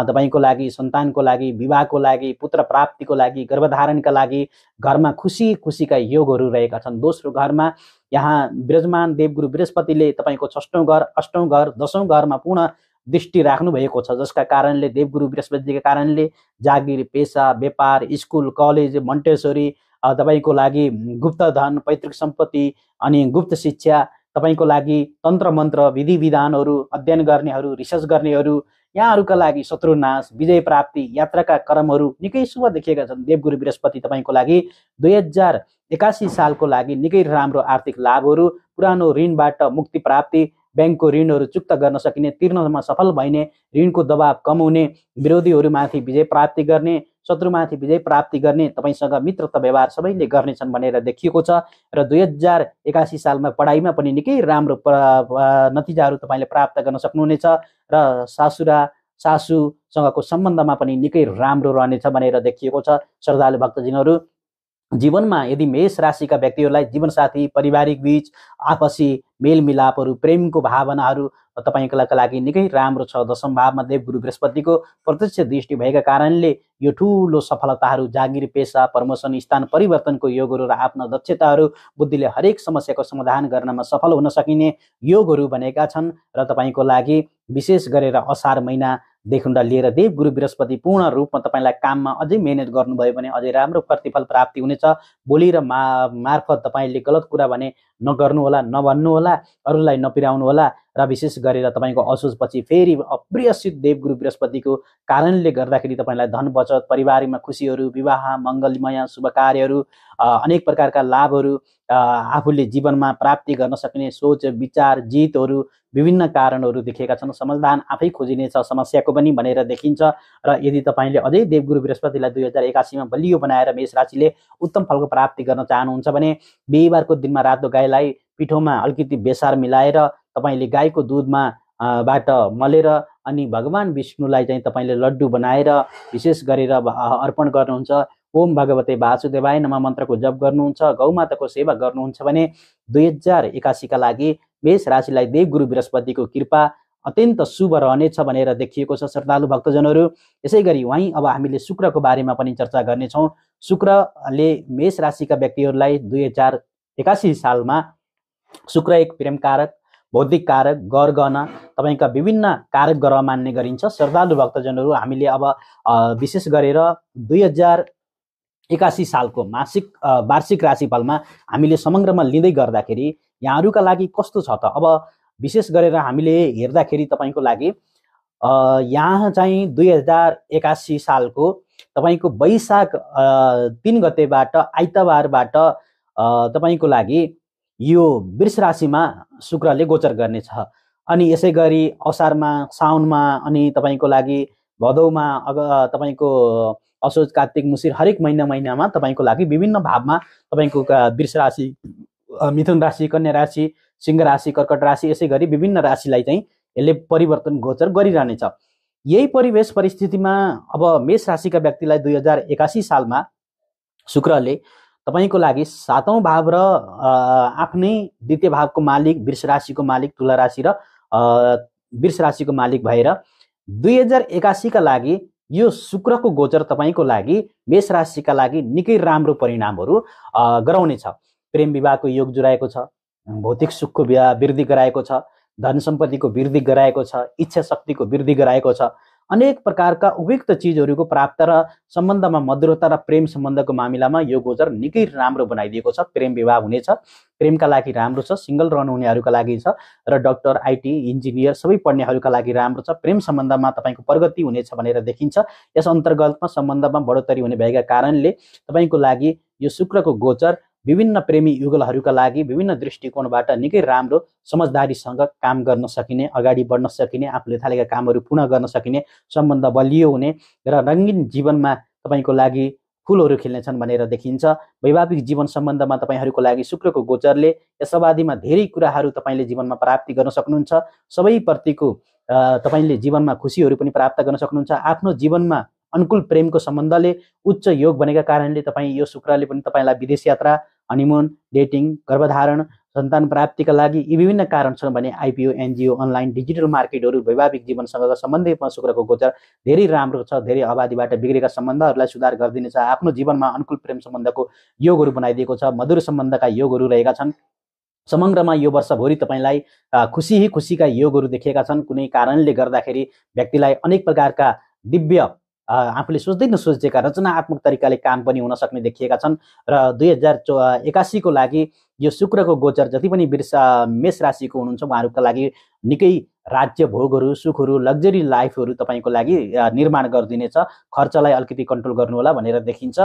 तपाईँको लागि सन्तानको लागि विवाहको लागि पुत्र प्राप्तिको लागि गर्भधारणका लागि घरमा खुसी खुसीका योगहरू रहेका छन् दोस्रो घरमा यहाँ विराजमान देवगुरु बृहस्पतिले तपाईँको छष्टौँ घर अष्टौँ घर दसौँ घरमा पूर्ण दृष्टि राख्नुभएको छ जसका कारणले देवगुरु बृहस्पतिका कारणले जागिर पेसा व्यापार स्कुल कलेज मन्टेश्वरी तपाईँको लागि गुप्त धन पैतृक सम्पत्ति अनि गुप्त शिक्षा तपाईँको लागि तन्त्र मन्त्र विधि विधानहरू अध्ययन गर्नेहरू रिसर्च गर्नेहरू यहाँहरूका लागि शत्रुनाश विजय प्राप्ति यात्राका क्रमहरू निकै शुभ देखिएका छन् देवगुरु बृहस्पति तपाईँको लागि दुई हजार एकासी सालको लागि निकै राम्रो आर्थिक लाभहरू पुरानो ऋणबाट मुक्ति प्राप्ति ब्याङ्कको ऋणहरू चुक्त गर्न सकिने तिर्नमा सफल भइने ऋणको दबाव कमाउने विरोधीहरूमाथि विजय प्राप्ति गर्ने शत्रुमाथि विजय प्राप्ति गर्ने तपाईँसँग मित्रत्व व्यवहार सबैले गर्नेछन् भनेर देखिएको छ र दुई हजार एकासी सालमा पढाइमा पनि निकै राम्रो नतिजाहरू तपाईँले प्राप्त गर्न सक्नुहुनेछ र सासुरा सासूसँगको सम्बन्धमा पनि निकै राम्रो रहनेछ भनेर देखिएको छ श्रद्धालु भक्तजनहरू जीवनमा यदि मेष राशिका व्यक्तिहरूलाई जीवनसाथी पारिवारिक बिच आपसी मेलमिलापहरू प्रेमको भावनाहरू तपाईँको लागि निकै राम्रो छ दशम भावमा देव गुरु बृहस्पतिको प्रत्यक्ष दृष्टि भएका कारणले यो ठुलो सफलताहरू जागिर पेसा प्रमोसन स्थान परिवर्तनको योगहरू र आफ्ना दक्षताहरू बुद्धिले हरेक समस्याको समाधान गर्नमा सफल हुन सकिने योगहरू बनेका छन् र तपाईँको लागि विशेष गरेर असार महिना देखुन्डा लिएर देव गुरु बृहस्पति पूर्ण रूपमा तपाईँलाई काममा अझै मिहिनेत गर्नुभयो भने अझै राम्रो प्रतिफल प्राप्ति हुनेछ बोली र मा मार्फत तपाईँले गलत कुरा भने नगर्नुहोला नभन्नुहोला अरूलाई नपिराउनुहोला र विशेष गरेर तपाईँको असोजपछि फेरि अप्रियसित देवगुरु बृहस्पतिको कारणले गर्दाखेरि तपाईँलाई धन बचत परिवारमा खुसीहरू विवाह मङ्गलमय शुभ कार्यहरू अनेक प्रकारका लाभहरू आफूले जीवनमा प्राप्ति गर्न सक्ने सोच विचार जितहरू विभिन्न कारणहरू देखेका छन् समाधान आफै खोजिनेछ समस्याको पनि भनेर देखिन्छ र यदि तपाईँले अझै देवगुरु बृहस्पतिलाई दुई हजार एकासीमा बलियो बनाएर मेष राशिले उत्तम फलको प्राप्ति गर्न चाहनुहुन्छ भने बिहिबारको दिनमा रातो गाईलाई पिठोमा अलिकति बेसार मिलाएर तपाईँले गाईको दुधमा बाट मलेर अनि भगवान् विष्णुलाई चाहिँ तपाईँले लड्डु बनाएर विशेष गरेर अर्पण गर्नुहुन्छ ओम भगवते वासुदेवाय नमा मन्त्रको जप गर्नुहुन्छ गौमाताको सेवा गर्नुहुन्छ भने दुई हजार एकासीका लागि मेष राशिलाई देवगुरु बृहस्पतिको कृपा अत्यन्त शुभ रहनेछ भनेर देखिएको छ श्रद्धालु भक्तजनहरू यसै गरी उहाँ अब हामीले शुक्रको बारेमा पनि चर्चा गर्नेछौँ शुक्रले मेष राशिका व्यक्तिहरूलाई दुई हजार एकासी सालमा शुक्र एक प्रेमकारक भौतिक कारक गरगहना तपाईँका विभिन्न कारक ग्रह मान्ने गरिन्छ श्रद्धालु भक्तजनहरू हामीले अब विशेष गरेर दुई हजार एकासी सालको मासिक वार्षिक राशिफलमा हामीले समग्रमा लिँदै गर्दाखेरि यहाँहरूका लागि कस्तो छ त अब विशेष गरेर हामीले हेर्दाखेरि तपाईँको लागि यहाँ चाहिँ दुई हजार एकासी सालको तपाईँको वैशाख तिन गतेबाट आइतबारबाट तपाईँको लागि यो वृष राशिमा शुक्रले गोचर गर्नेछ अनि यसै गरी असारमा साउनमा अनि तपाईँको लागि भदौमा अग तपाईँको असोज कार्तिक मुसिर हरेक महिना महिनामा तपाईँको लागि विभिन्न भावमा तपाईँको वृष राशि मिथुन राशि कन्या राशि सिंह राशि कर्कट राशि यसै गरी विभिन्न राशिलाई चाहिँ यसले परिवर्तन गोचर गरिरहनेछ यही परिवेश परिस्थितिमा अब मेष राशिका व्यक्तिलाई दुई हजार एकासी सालमा शुक्रले तपाईँको लागि सातौँ भाव र आफ्नै द्वितीय भावको मालिक वृष राशिको मालिक तुला राशि र वृष राशिको मालिक भएर दुई हजार एकासीका लागि यो शुक्रको गोचर तपाईँको लागि मेष राशिका लागि निकै राम्रो परिणामहरू गराउनेछ प्रेम विवाहको योग जुराएको छ भौतिक सुखको वृद्धि गराएको छ धन सम्पत्तिको वृद्धि गराएको छ इच्छा शक्तिको वृद्धि गराएको छ अनेक प्रकारका उपयुक्त चिजहरूको प्राप्त र सम्बन्धमा मधुरता र प्रेम सम्बन्धको मामिलामा यो गोचर निकै राम्रो बनाइदिएको छ प्रेम विवाह हुनेछ प्रेमका लागि राम्रो छ सिङ्गल रहनुहुनेहरूका लागि छ र डक्टर आइटी इन्जिनियर सबै पढ्नेहरूका लागि राम्रो छ प्रेम सम्बन्धमा तपाईँको प्रगति हुनेछ भनेर देखिन्छ यस अन्तर्गतमा सम्बन्धमा बढोत्तरी हुने भएका कारणले तपाईँको लागि यो शुक्रको गोचर विभिन्न प्रेमी युगलहरूका लागि विभिन्न दृष्टिकोणबाट निकै राम्रो समझदारीसँग काम गर्न सकिने अगाडि बढ्न सकिने आफूले थालेका कामहरू पुनः गर्न सकिने सम्बन्ध बलियो हुने र रङ्गीन जीवनमा तपाईँको लागि फुलहरू छन् भनेर देखिन्छ वैवाहिक जीवन सम्बन्धमा तपाईँहरूको लागि शुक्रको गोचरले यस अवधिमा धेरै कुराहरू तपाईँले जीवनमा प्राप्ति गर्न सक्नुहुन्छ सबैप्रतिको तपाईँले जीवनमा खुसीहरू पनि प्राप्त गर्न सक्नुहुन्छ आफ्नो जीवनमा अनुकूल प्रेमको सम्बन्धले उच्च योग बनेका कारणले तपाईँ यो शुक्रले पनि तपाईँलाई विदेश यात्रा हनिमुन डेटिङ गर्भधारण सन्तान प्राप्तिका लागि यी विभिन्न कारण छन् भने आइपिओ एनजिओ अनलाइन डिजिटल मार्केटहरू वैवाहिक जीवनसँग सम्बन्धमा शुक्रको गोचर धेरै राम्रो छ धेरै आबादीबाट बिग्रेका सम्बन्धहरूलाई सुधार गरिदिनेछ आफ्नो जीवनमा अनुकूल प्रेम सम्बन्धको योगहरू बनाइदिएको छ मधुर सम्बन्धका योगहरू रहेका छन् समग्रमा यो वर्षभरि तपाईँलाई खुसी खुसीका योगहरू देखिएका छन् कुनै कारणले गर्दाखेरि व्यक्तिलाई अनेक प्रकारका दिव्य आफूले सोच्दै नसोचेका रचनात्मक तरिकाले काम पनि हुन सक्ने देखिएका छन् र दुई हजार चौ एकासीको लागि यो शुक्रको गोचर जति पनि बिर्सा मेष राशिको हुनुहुन्छ उहाँहरूका लागि निकै राज्य भोगहरू सुखहरू लग्जरी लाइफहरू तपाईँको लागि निर्माण गरिदिनेछ खर्चलाई अलिकति कन्ट्रोल गर्नुहोला भनेर देखिन्छ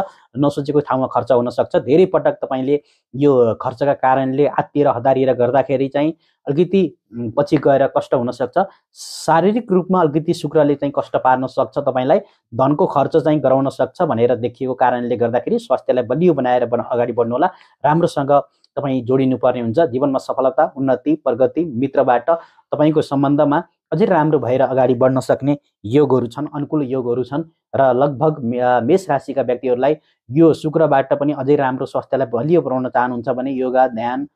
नसोचेको ठाउँमा खर्च हुनसक्छ धेरै पटक तपाईँले यो खर्चका कारणले आत्तिएर हदारिएर गर्दाखेरि चाहिँ अलिकति पछि गएर कष्ट हुनसक्छ शारीरिक रूपमा अलिकति शुक्रले चाहिँ कष्ट पार्न सक्छ तपाईँलाई धनको खर्च चाहिँ गराउन सक्छ भनेर देखिएको कारणले गर्दाखेरि स्वास्थ्यलाई बलियो बनाएर अगाडि बढ्नु होला राम्रोसँग तपाईँ जोडिनुपर्ने हुन्छ जीवनमा सफलता उन्नति प्रगति मित्रबाट तपाईँको सम्बन्धमा अझै राम्रो भएर अगाडि बढ्न सक्ने योगहरू छन् अनुकूल योगहरू छन् र लगभग मेष राशिका व्यक्तिहरूलाई यो शुक्रबाट पनि अझै राम्रो स्वास्थ्यलाई बलियो बनाउन चाहनुहुन्छ भने योगा ध्यान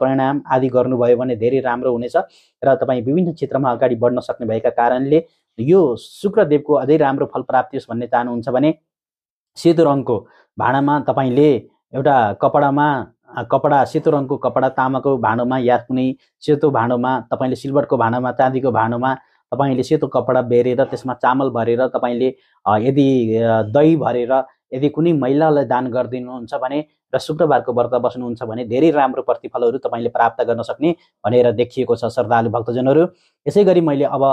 प्रणाम आदि गर्नुभयो भने धेरै राम्रो हुनेछ र तपाईँ विभिन्न क्षेत्रमा अगाडि बढ्न सक्ने भएका कारणले यो शुक्रदेवको अझै राम्रो फल प्राप्ति होस् भन्ने चाहनुहुन्छ भने सेतो रङको भाँडामा तपाईँले एउटा कपडामा कपडा सेतो रङको कपडा तामाको भाँडोमा या कुनै सेतो भाँडोमा तपाईँले सिल्भरको भाँडोमा चाँदीको भाँडोमा तपाईँले सेतो कपडा बेरेर त्यसमा चामल भरेर तपाईँले यदि दही भरेर यदि कुनै महिलालाई दान गरिदिनुहुन्छ भने र शुक्रबारको व्रत बस्नुहुन्छ भने धेरै राम्रो प्रतिफलहरू तपाईँले प्राप्त गर्न सक्ने भनेर देखिएको छ श्रद्धालु भक्तजनहरू यसै गरी मैले अब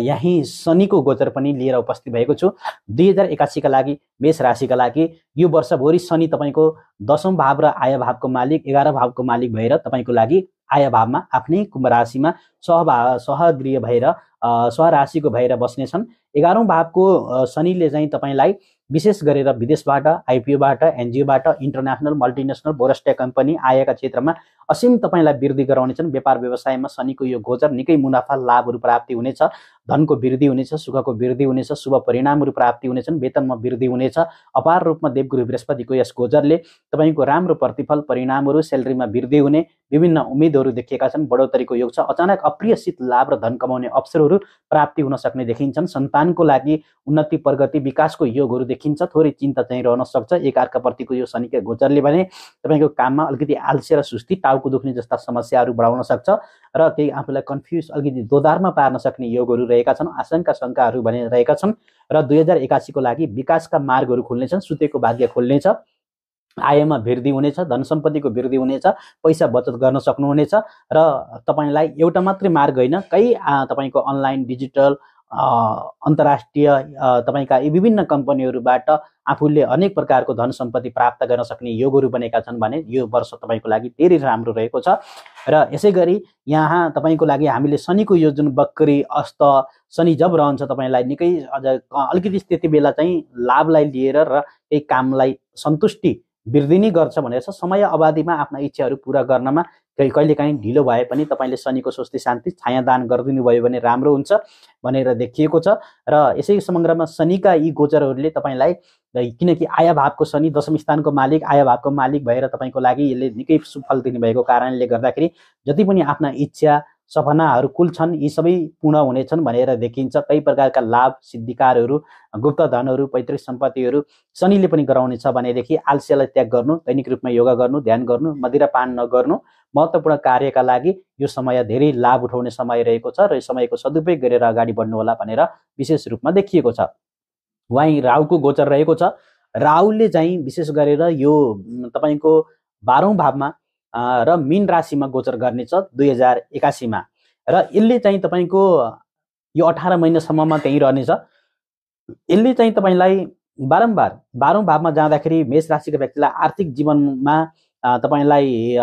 यहीँ शनिको गोचर पनि लिएर उपस्थित भएको छु दुई हजार एकासीका लागि मेष राशिका लागि यो वर्षभरि शनि तपाईँको दशौँ भाव र आय भावको मालिक एघार भावको मालिक भएर तपाईँको लागि आय भावमा आफ्नै कुम्भ राशिमा सहभा सहगृह भएर सहराशिको भएर बस्नेछन् एघारौँ भावको शनिले चाहिँ तपाईँलाई विशेष गरेर विदेशबाट आइपिओबाट एनजिओबाट इन्टरनेसनल मल्टिनेसनल बोरस्टे कम्पनी आएका क्षेत्रमा असीम तपाईँलाई वृद्धि गराउनेछन् व्यापार व्यवसायमा शनिको यो गोचर निकै मुनाफा लाभहरू प्राप्ति हुनेछ धनको वृद्धि हुनेछ सुखको वृद्धि हुनेछ शुभ परिणामहरू प्राप्ति हुनेछन् वेतनमा वृद्धि हुनेछ अपार रूपमा देवगुरु बृहस्पतिको यस गोजरले तपाईँको राम्रो प्रतिफल परिणामहरू सेलेरीमा वृद्धि हुने विभिन्न उम्मेदहरू देखिएका छन् बढोत्तरीको योग छ अचानक अप्रियसित लाभ र धन कमाउने अवसरहरू प्राप्ति हुन सक्ने देखिन्छन् सन्तानको लागि उन्नति प्रगति विकासको योगहरू देखिन्छ थोरै चिन्ता चाहिँ रहन सक्छ एकअर्काप्रतिको यो शनिक गोचरले भने तपाईँको काममा अलिकति आलस्य र सुस्ती टाउको दुख्ने जस्ता समस्याहरू बढाउन सक्छ र त्यही आफूलाई कन्फ्युज अलिकति दोधारमा पार्न सक्ने योगहरू रहे रहेका छन् आशंका शङ्काहरू भनिरहेका छन् र दुई हजार एकासीको लागि विकासका मार्गहरू खुल्नेछन् सुतेको भाग्य खुल्नेछ आयमा वृद्धि हुनेछ धन सम्पत्तिको वृद्धि हुनेछ पैसा बचत गर्न सक्नुहुनेछ र तपाईँलाई एउटा मात्रै मार्ग होइन कहीँ तपाईँको अनलाइन डिजिटल अन्तर्राष्ट्रिय तपाईँका यी विभिन्न कम्पनीहरूबाट आफूले अनेक प्रकारको धन सम्पत्ति प्राप्त गर्न सक्ने योगहरू बनेका छन् भने यो वर्ष तपाईँको लागि धेरै राम्रो रहेको छ र यसै गरी यहाँ तपाईँको लागि हामीले शनिको यो जुन बक्री अस्त शनि जब रहन्छ तपाईँलाई निकै अझ अलिकति त्यति बेला चाहिँ लाभलाई लिएर र केही कामलाई सन्तुष्टि वृद्धि नै गर्छ भनेर समय अवधिमा आफ्ना इच्छाहरू पुरा गर्नमा कहिले कहिलेकाहीँ ढिलो भए पनि तपाईँले शनिको स्वस्ति शान्ति छायादान गरिदिनु भयो भने राम्रो हुन्छ भनेर देखिएको छ र यसै समग्रमा शनिका यी गोचरहरूले तपाईँलाई किनकि आया भावको शनि दशम स्थानको मालिक आया भावको मालिक भएर तपाईँको लागि यसले निकै सुफल दिनुभएको कारणले गर्दाखेरि जति पनि आफ्ना इच्छा सपनाहरू कुल छन् यी सबै पूर्ण हुनेछन् भनेर देखिन्छ कई प्रकारका लाभ सिद्धिकारहरू गुप्त धनहरू पैतृक सम्पत्तिहरू शनिले पनि गराउनेछ भनेदेखि आलस्यलाई त्याग गर्नु दैनिक रूपमा योगा गर्नु ध्यान गर्नु मदिरापान नगर्नु महत्त्वपूर्ण कार्यका लागि यो समय धेरै लाभ उठाउने समय रहेको छ र यो समयको सदुपयोग गरेर अगाडि बढ्नु होला भनेर विशेष रूपमा देखिएको छ वाइ राहुको गोचर रहेको छ राहुले चाहिँ विशेष गरेर यो तपाईँको बाह्रौँ भावमा र मिन राशिमा गोचर गर्नेछ दुई हजार एकासीमा र यसले चाहिँ तपाईँको यो अठार महिनासम्ममा त्यहीँ रहनेछ यसले चाहिँ तपाईँलाई बारम्बार बाह्रौँ भावमा जाँदाखेरि मेष राशिको व्यक्तिलाई आर्थिक जीवनमा तपाईँलाई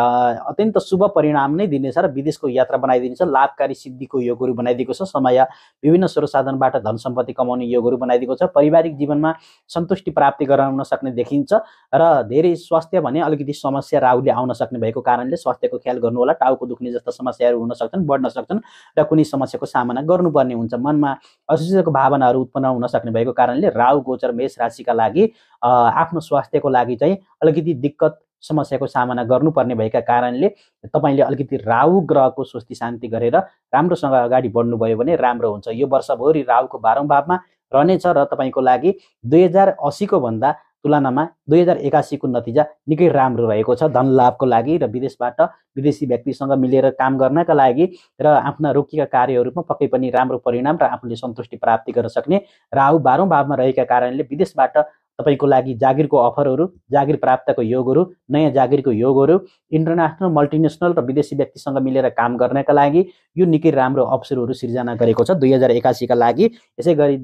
अत्यन्त शुभ परिणाम नै दिनेछ र विदेशको यात्रा बनाइदिनेछ लाभकारी सिद्धिको योगहरू बनाइदिएको छ समय विभिन्न स्रोत साधनबाट धन सम्पत्ति कमाउने योगहरू बनाइदिएको छ पारिवारिक जीवनमा सन्तुष्टि प्राप्ति गराउन सक्ने देखिन्छ र धेरै स्वास्थ्य भने अलिकति समस्या राहुले आउन सक्ने भएको कारणले स्वास्थ्यको ख्याल गर्नु होला टाउको दुख्ने जस्ता समस्याहरू हुन सक्छन् बढ्न सक्छन् र कुनै समस्याको सामना गर्नुपर्ने हुन्छ मनमा असुविधाको भावनाहरू उत्पन्न हुन सक्ने भएको कारणले राहु गोचर मेष राशिका लागि आफ्नो स्वास्थ्यको लागि चाहिँ अलिकति दिक्कत समस्याको सामना गर्नुपर्ने भएका कारणले तपाईँले अलिकति राहु ग्रहको स्वस्ति शान्ति गरेर राम्रोसँग अगाडि बढ्नुभयो भने राम्रो हुन्छ यो वर्षभरि राहुको बाह्रौँ भावमा रहनेछ र तपाईँको लागि दुई हजार असीको भन्दा तुलनामा दुई हजार एकासीको नतिजा निकै राम्रो रहेको छ धन लाभको लागि र विदेशबाट विदेशी व्यक्तिसँग मिलेर काम गर्नका लागि र आफ्ना रोकिएका कार्यहरूमा पक्कै पनि राम्रो परिणाम र आफूले सन्तुष्टि प्राप्ति गर्न सक्ने राहु बाह्रौँ भावमा रहेका कारणले विदेशबाट तपाईँको लागि जागिरको अफरहरू जागिर प्राप्तको योगहरू नयाँ जागिरको योगहरू इन्टरनेसनल मल्टिनेसनल र विदेशी व्यक्तिसँग मिलेर काम गर्नका लागि यो निकै राम्रो अवसरहरू सिर्जना गरेको छ दुई हजार एकासीका लागि यसै गरी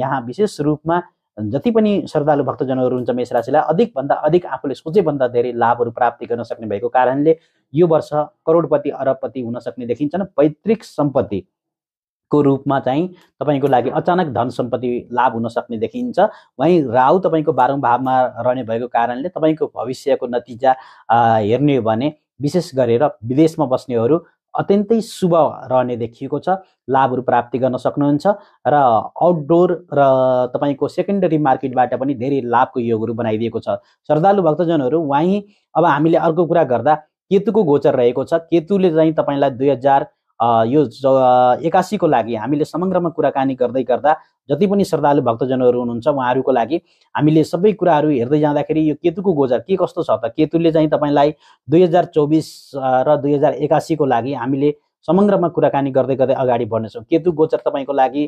यहाँ विशेष रूपमा जति पनि श्रद्धालु भक्तजनहरू हुन्छ मेष राशिलाई अधिकभन्दा अधिक आफूले सोचेभन्दा धेरै लाभहरू प्राप्ति गर्न सक्ने भएको कारणले यो वर्ष करोडपति अरबपति हुन सक्ने देखिन्छन् पैतृक सम्पत्ति को रूपमा चाहिँ तपाईँको लागि अचानक धन सम्पत्ति लाभ हुन सक्ने देखिन्छ वहीँ राहु तपाईँको बाह्रौँ भावमा रहने भएको कारणले तपाईँको भविष्यको नतिजा हेर्ने हो भने विशेष गरेर विदेशमा बस्नेहरू अत्यन्तै शुभ रहने देखिएको छ लाभहरू प्राप्ति गर्न सक्नुहुन्छ र आउटडोर र तपाईँको सेकेन्डरी मार्केटबाट पनि धेरै लाभको योगहरू बनाइदिएको छ श्रद्धालु भक्तजनहरू वहीँ अब हामीले अर्को कुरा गर्दा केतुको गोचर रहेको छ केतुले चाहिँ तपाईँलाई दुई हजार यो एकासीको लागि हामीले समग्रमा कुराकानी गर्दै गर्दा जति पनि श्रद्धालु भक्तजनहरू हुनुहुन्छ उहाँहरूको लागि हामीले सबै कुराहरू हेर्दै जाँदाखेरि यो केतुको गोचर के कस्तो छ त केतुले चाहिँ तपाईँलाई दुई हजार चौबिस र दुई हजार एकासीको लागि हामीले समग्रमा कुराकानी गर्दै गर्दै अगाडि बढ्नेछौँ केतु गोचर तपाईँको लागि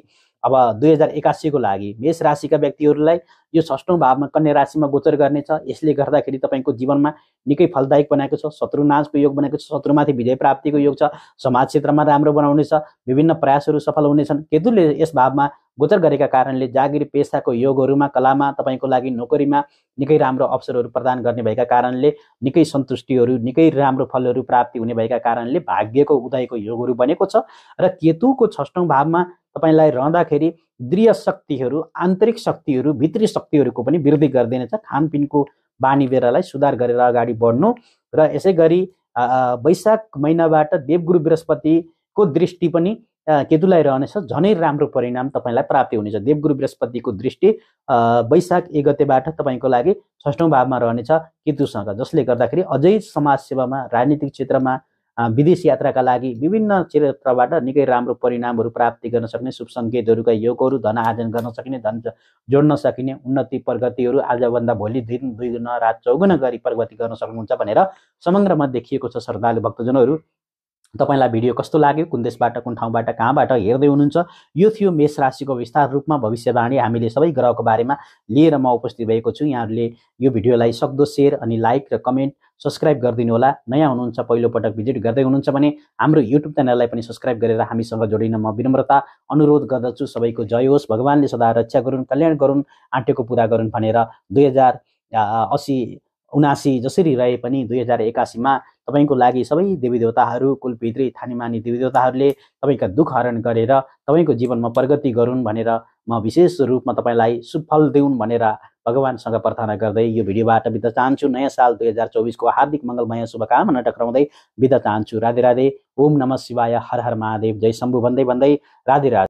अब दुई हजार एकासीको लागि मेष राशिका व्यक्तिहरूलाई यो षष्ठौँ भावमा कन्या राशिमा गोचर गर्नेछ यसले गर्दाखेरि तपाईँको जीवनमा निकै फलदायक बनाएको छ शत्रुनाशको योग बनेको छ शत्रुमाथि विजय प्राप्तिको योग छ समाज क्षेत्रमा राम्रो बनाउनेछ विभिन्न प्रयासहरू सफल हुनेछन् केतुले यस भावमा गोचर गरेका कारणले जागिर पेसाको योगहरूमा कलामा तपाईँको लागि नोकरीमा निकै राम्रो अवसरहरू प्रदान गर्ने भएका कारणले निकै सन्तुष्टिहरू निकै राम्रो फलहरू प्राप्ति हुने भएका कारणले भाग्यको उदयको योगहरू बनेको छ र केतुको छष्टौँ भावमा तपाईँलाई रहँदाखेरि दृह शक्तिहरू आन्तरिक शक्तिहरू भित्री शक्तिहरूको पनि वृद्धि गरिदिनेछ खानपिनको बानी बेरालाई सुधार गरेर अगाडि बढ्नु र यसै गरी वैशाख महिनाबाट देवगुरु बृहस्पतिको दृष्टि पनि केतुलाई रहनेछ झनै राम्रो परिणाम तपाईँलाई प्राप्ति हुनेछ देवगुरु बृहस्पतिको दृष्टि वैशाख एक गतेबाट तपाईँको लागि षष्ठौँ भावमा रहनेछ केतुसँग जसले गर्दाखेरि अझै समाजसेवामा राजनीतिक क्षेत्रमा विदेश यात्राका लागि विभिन्न क्षेत्रबाट निकै राम्रो परिणामहरू प्राप्ति गर्न सक्ने शुभ सङ्केतहरूका योगहरू धन आर्जन गर्न सकिने धन जोड्न सकिने उन्नति प्रगतिहरू आजभन्दा भोलि दिन दुई गुणा रात चौगुना गरी प्रगति गर्न सक्नुहुन्छ भनेर समग्रमा देखिएको छ श्रद्धालु भक्तजनहरू तपाईँलाई भिडियो कस्तो लाग्यो कुन देशबाट कुन ठाउँबाट कहाँबाट हेर्दै हुनुहुन्छ यो थियो मेष राशिको विस्तार रूपमा भविष्यवाणी हामीले सबै ग्रहको बारेमा लिएर म उपस्थित भएको छु यहाँहरूले यो भिडियोलाई सक्दो सेयर अनि लाइक र कमेन्ट सब्सक्राइब गरिदिनु होला नयाँ हुनुहुन्छ पहिलोपटक भिजिट गर्दै हुनुहुन्छ भने हाम्रो युट्युब च्यानललाई पनि सब्सक्राइब गरेर हामीसँग जोडिन म विनम्रता अनुरोध गर्दछु सबैको जय होस् भगवान्ले सदा रक्षा गरून् कल्याण गरून् आँटेको पुरा गरून् भनेर दुई हजार असी उनासी जसरी रहे पनि दुई हजार एकासीमा तपाईँको लागि सबै देवी देवताहरू कुल थानीमानी देवी देवताहरूले तपाईँका दुःख हरण गरेर तपाईँको जीवनमा प्रगति गरून् भनेर म विशेष रूपमा तपाईँलाई सुफल दिउन् भनेर भगवान्सँग प्रार्थना गर्दै यो भिडियोबाट बित्न चाहन्छु नयाँ साल दुई हजार चौबिसको हार्दिक मङ्गलमय शुभकामना टक्राउँदै बित्न चाहन्छु राधे राधे ओम नमः शिवाय हर हर महादेव जय शम्भु भन्दै भन्दै राधे राधे